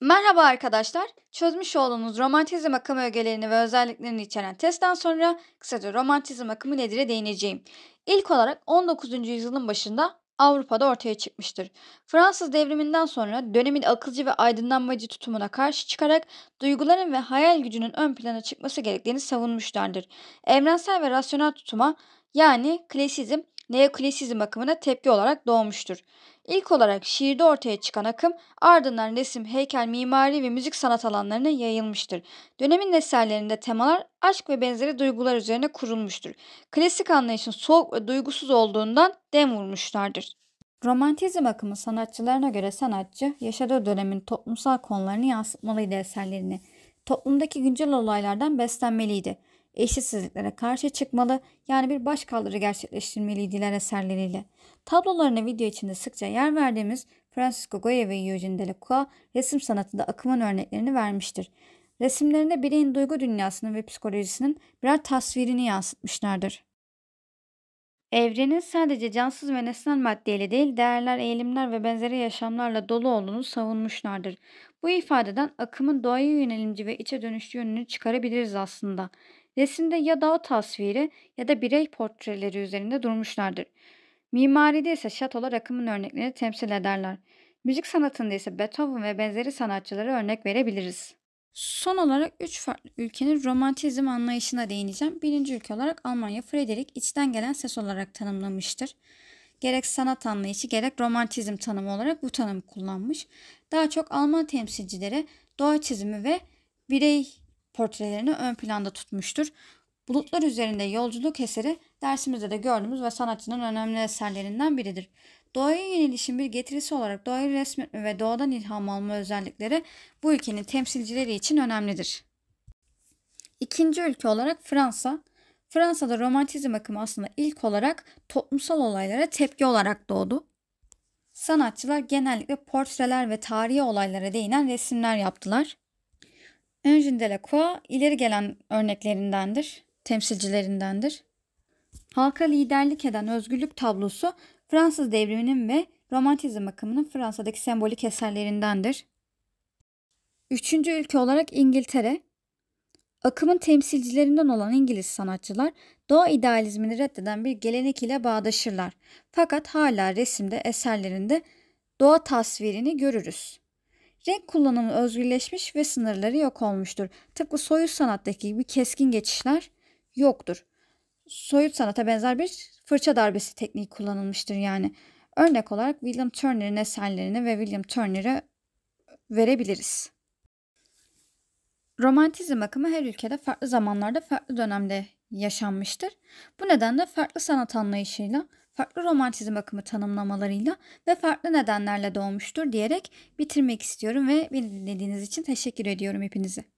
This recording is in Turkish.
Merhaba arkadaşlar. Çözmüş olduğunuz romantizm akımı ögelerini ve özelliklerini içeren testten sonra kısaca romantizm akımı nedir'e değineceğim. İlk olarak 19. yüzyılın başında Avrupa'da ortaya çıkmıştır. Fransız devriminden sonra dönemin akılcı ve aydınlanmacı tutumuna karşı çıkarak duyguların ve hayal gücünün ön plana çıkması gerektiğini savunmuşlardır. Evrensel ve rasyonel tutuma yani klasizm neoklasizm akımına tepki olarak doğmuştur. İlk olarak şiirde ortaya çıkan akım ardından resim, heykel, mimari ve müzik sanat alanlarına yayılmıştır. Dönemin eserlerinde temalar aşk ve benzeri duygular üzerine kurulmuştur. Klasik anlayışın soğuk ve duygusuz olduğundan dem vurmuşlardır. Romantizm akımı sanatçılarına göre sanatçı yaşadığı dönemin toplumsal konularını yansıtmalıydı eserlerini. Toplumdaki güncel olaylardan beslenmeliydi eşitsizliklere karşı çıkmalı yani bir başkaldırı gerçekleştirmeliydiler eserleriyle. Tablolarına video içinde sıkça yer verdiğimiz Francisco Goya ve Eugene Delacroix resim sanatında akımın örneklerini vermiştir. Resimlerinde bireyin duygu dünyasının ve psikolojisinin birer tasvirini yansıtmışlardır. Evrenin sadece cansız ve nesnel maddeyle değil değerler, eğilimler ve benzeri yaşamlarla dolu olduğunu savunmuşlardır. Bu ifadeden akımın doğaya yönelimci ve içe dönüşlü yönünü çıkarabiliriz aslında. Resimde ya dağ tasviri ya da birey portreleri üzerinde durmuşlardır. Mimaride ise şatolar akımın örneklerini temsil ederler. Müzik sanatında ise Beethoven ve benzeri sanatçılara örnek verebiliriz. Son olarak üç farklı ülkenin romantizm anlayışına değineceğim. Birinci ülke olarak Almanya Friedrich içten gelen ses olarak tanımlamıştır. Gerek sanat anlayışı gerek romantizm tanımı olarak bu tanımı kullanmış. Daha çok Alman temsilcilere doğa çizimi ve birey portrelerini ön planda tutmuştur. Bulutlar üzerinde yolculuk eseri dersimizde de gördüğümüz ve sanatçının önemli eserlerinden biridir. Doğaya yönelişin bir getirisi olarak doğayı resmetme ve doğadan ilham alma özellikleri bu ülkenin temsilcileri için önemlidir. İkinci ülke olarak Fransa. Fransa'da romantizm akımı aslında ilk olarak toplumsal olaylara tepki olarak doğdu. Sanatçılar genellikle portreler ve tarihi olaylara değinen resimler yaptılar. Eugène Delacroix ileri gelen örneklerindendir, temsilcilerindendir. Halka liderlik eden özgürlük tablosu Fransız devriminin ve romantizm akımının Fransa'daki sembolik eserlerindendir. Üçüncü ülke olarak İngiltere, akımın temsilcilerinden olan İngiliz sanatçılar doğa idealizmini reddeden bir gelenek ile bağdaşırlar. Fakat hala resimde eserlerinde doğa tasvirini görürüz. Renk kullanımı özgürleşmiş ve sınırları yok olmuştur. Tıpkı soyut sanattaki gibi keskin geçişler yoktur. Soyut sanata benzer bir fırça darbesi tekniği kullanılmıştır yani. Örnek olarak William Turner'in eserlerini ve William Turner'ı verebiliriz. Romantizm akımı her ülkede farklı zamanlarda farklı dönemde yaşanmıştır. Bu nedenle farklı sanat anlayışıyla farklı romantizm akımı tanımlamalarıyla ve farklı nedenlerle doğmuştur diyerek bitirmek istiyorum ve beni dinlediğiniz için teşekkür ediyorum hepinize.